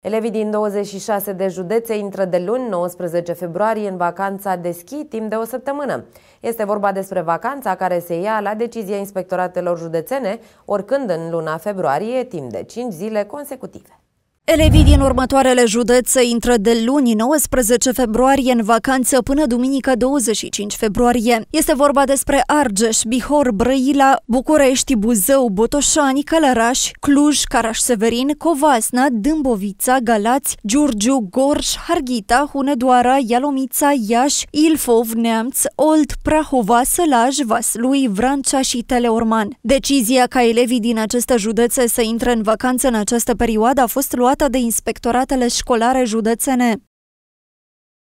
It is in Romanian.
Elevii din 26 de județe intră de luni, 19 februarie, în vacanța de schi timp de o săptămână. Este vorba despre vacanța care se ia la decizia inspectoratelor județene, oricând în luna februarie, timp de 5 zile consecutive. Elevii din următoarele județe intră de luni 19 februarie în vacanță până duminică 25 februarie. Este vorba despre Argeș, Bihor, Brăila, București, Buzău, Botoșani, Călăraș, Cluj, Caraș-Severin, Covasna, Dâmbovița, Galați, Giurgiu, Gorj, Harghita, Hunedoara, Ialomița, Iași, Ilfov, Neamț, Olt, Prahova, Sălaj, Vaslui, Vrancea și Teleorman. Decizia ca elevii din aceste județe să intre în vacanță în această perioadă a fost luată realizată de inspectoratele școlare județene.